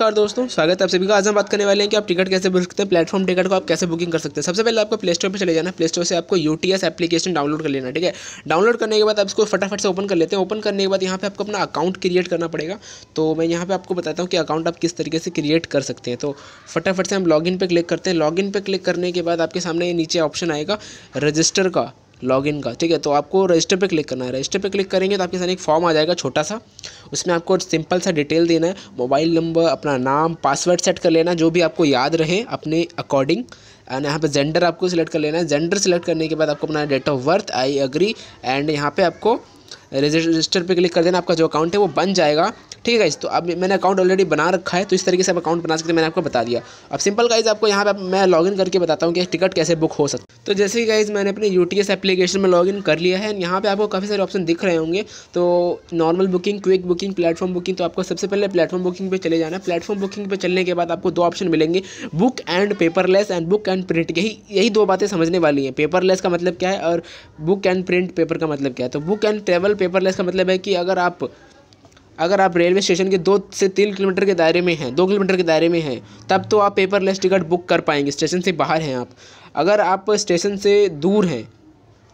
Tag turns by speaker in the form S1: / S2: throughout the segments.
S1: car दोस्तों स्वागत है आप सभी का आज हम बात करने वाले हैं कि आप टिकट कैसे बुक सकते हैं प्लेटफॉर्म टिकट को आप कैसे बुकिंग कर सकते हैं सबसे पहले आपको प्ले स्टोर पर चले जाना प्ले स्टोर से आपको यूटीएस एप्लीकेशन डाउनलोड कर लेना ठीक है डाउनलोड करने के बाद आप इसको फटाफट से ओपन कर लेते हैं ओपन करने के बाद यहाँ पर आपको अपना अकाउंट क्रिएट करना पड़ेगा तो मैं यहाँ पर आपको बताता हूँ कि अकाउंट आप किस तरीके से क्रिएट कर सकते हैं तो फटाफट से हम लॉगिन पे क्लिक करते हैं इन पे क्लिक करने के बाद आपके सामने नीचे ऑप्शन आएगा रजिस्टर का लॉगिन का ठीक है तो आपको रजिस्टर पे क्लिक करना है रजिस्टर पे क्लिक करेंगे तो आपके सामने एक फॉर्म आ जाएगा छोटा सा उसमें आपको सिंपल सा डिटेल देना है मोबाइल नंबर अपना नाम पासवर्ड सेट कर लेना जो भी आपको याद रहे अपने अकॉर्डिंग एंड यहाँ पे जेंडर आपको सिलेक्ट कर लेना है जेंडर सिलेक्ट करने के बाद आपको अपना date of birth I agree and यहाँ पर आपको रजिस्टर पर क्लिक कर देना आपका जो अकाउंट है वो बन जाएगा ठीक है तो अब मैंने अकाउंट ऑलरेडी बना रखा है तो इस तरीके से आप अकाउंट बना सकते हैं मैंने आपको बता दिया अब सिंपल गाइज आपको यहाँ पे मैं लॉगिन करके बताता हूँ कि टिकट कैसे बुक हो सकता तो जैसे कि गाइज मैंने अपने यू टी एस एप्लीकेशन में लॉगिन कर लिया है यहाँ पर आपको काफ़ी सारे ऑप्शन दिख रहे होंगे तो normal booking quick booking platform booking तो आपको सबसे पहले प्लेटफॉर्म बुकिंग पर चले जाना है प्लेटफॉर्म बुकिंग पर चलने के बाद आपको दो ऑप्शन मिलेंगे book and paperless and book and print यही यही दो बातें समझने वाली हैं पेपरलेस का मतलब क्या है और बुक एंड प्रिंट पेपर का मतलब क्या है तो बुक एंड ट्रेवल पेपरलेस का मतलब है कि अगर आप अगर आप रेलवे स्टेशन के दो से तीन किलोमीटर के दायरे में हैं दो किलोमीटर के दायरे में हैं तब तो आप पेपरलेस टिकट बुक कर पाएंगे स्टेशन से बाहर हैं आप अगर आप स्टेशन से दूर हैं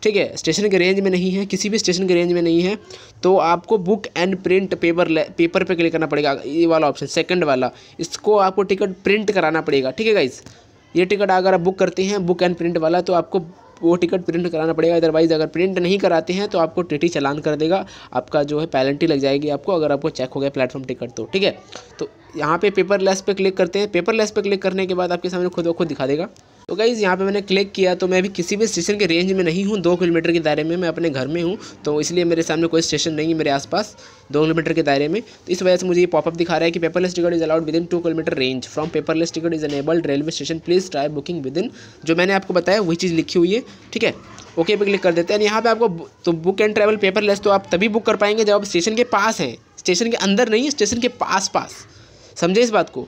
S1: ठीक है स्टेशन के रेंज में नहीं है किसी भी स्टेशन के रेंज में नहीं है तो आपको book and print paper paper पे क्लिक करना पड़ेगा ये वाला ऑप्शन सेकंड वाला इसको आपको टिकट प्रिंट कराना पड़ेगा ठीक है गाइज़ ये टिकट अगर आप बुक करते हैं बुक एंड प्रिंट वाला तो आपको वो टिकट प्रिंट कराना पड़ेगा अदरवाइज़ अगर प्रिंट नहीं कराते हैं तो आपको टिटी चलान कर देगा आपका जो है पैलेंटी लग जाएगी आपको अगर आपको चेक हो गया प्लेटफॉर्म टिकट तो ठीक है तो यहाँ पे पेपर लेस पे क्लिक करते हैं पेपर लेस पे क्लिक करने के बाद आपके सामने खुद ब खुद दिखा देगा तो गाइज़ यहाँ पे मैंने क्लिक किया तो मैं अभी किसी भी स्टेशन के रेंज में नहीं हूँ दो किलोमीटर के दायरे में मैं अपने घर में हूँ तो इसलिए मेरे सामने कोई स्टेशन नहीं है मेरे आसपास दो किलोमीटर के दायरे में तो इस वजह से मुझे ये पॉपअप दिखा रहा है कि paperless ticket is allowed within two kilometre range from paperless ticket is enabled railway station please try booking within जो मैंने आपको बताया वही चीज़ लिखी हुई है ठीक है ओके पे क्लिक कर देते हैं यहाँ पे आपको तो बुक एंड ट्रैवल पेपरलेस तो आप तभी बुक कर पाएंगे जब आप स्टेशन के पास हैं स्टेशन के अंदर नहीं स्टेशन के पास पास समझे इस बात को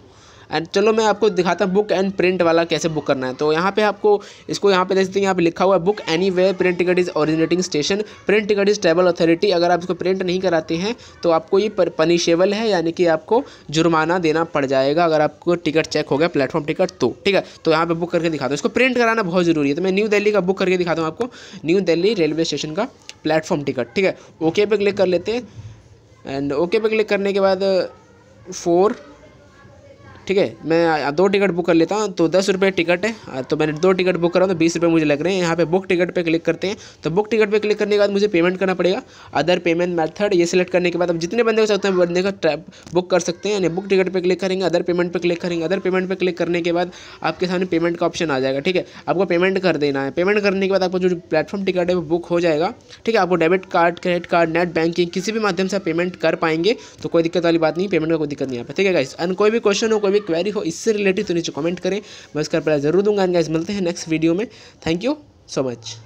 S1: एंड चलो मैं आपको दिखाता हूँ बुक एंड प्रिंट वाला कैसे बुक करना है तो यहाँ पे आपको इसको यहाँ पे देख सकते हैं यहाँ पे लिखा हुआ है book any way print ticket is originating station print ticket is travel authority अगर आप इसको प्रिंट नहीं कराते हैं तो आपको ये पनिशेबल है यानी कि आपको जुर्माना देना पड़ जाएगा अगर आपको टिकट चेक हो गया प्लेटफॉर्म टिकट तो ठीक है तो यहाँ पर बुक करके दिखाता हूँ इसको प्रिंट कराना बहुत ज़रूरी है तो मैं न्यू दिल्ली का बुक करके दिखाता हूँ आपको न्यू दिल्ली रेलवे स्टेशन का प्लेटफॉर्म टिकट ठीक है ओके पे क्लिक कर लेते हैं एंड ओके पे क्लिक करने के बाद फोर ठीक है मैं दो टिकट बुक कर लेता हूँ तो दस रुपये टिकट है तो मैंने दो टिकट बुक करा तो बीस रुपये मुझे लग रहे हैं यहाँ पे बुक टिकट पे क्लिक करते हैं तो बुक टिकट पे क्लिक करने के बाद मुझे पेमेंट करना पड़ेगा अदर पेमेंट मेथड ये सिलेक्ट करने के बाद अब जितने बंदे को चाहते हैं बंदे का बुक कर सकते हैं यानी बुक टिकट पर क्लिक करेंगे अदर पेमेंट पर क्लिक करेंगे अदर पेमेंट पर क्लिक करने के बाद आपके सामने पेमेंट का ऑप्शन आ जाएगा ठीक है आपको पेमेंट कर देना है पेमेंट करने के बाद आपको जो प्लेटफॉर्म टिकट है वो बुक हो जाएगा ठीक है आपको debit card credit card net banking किसी भी माध्यम से पेमेंट कर पाएंगे तो कोई दिक्कत वाली बात नहीं पेमेंट का कोई दिक्कत नहीं आता ठीक है गाइस एंड कोई भी क्वेश्चन हो कोई भी क्वेरी हो इससे रिलेटेड तो नीचे कमेंट करें मैं उसका रिप्लाई ज़रूर दूंगा एंड गाइज मिलते हैं नेक्स्ट वीडियो में थैंक यू सो मच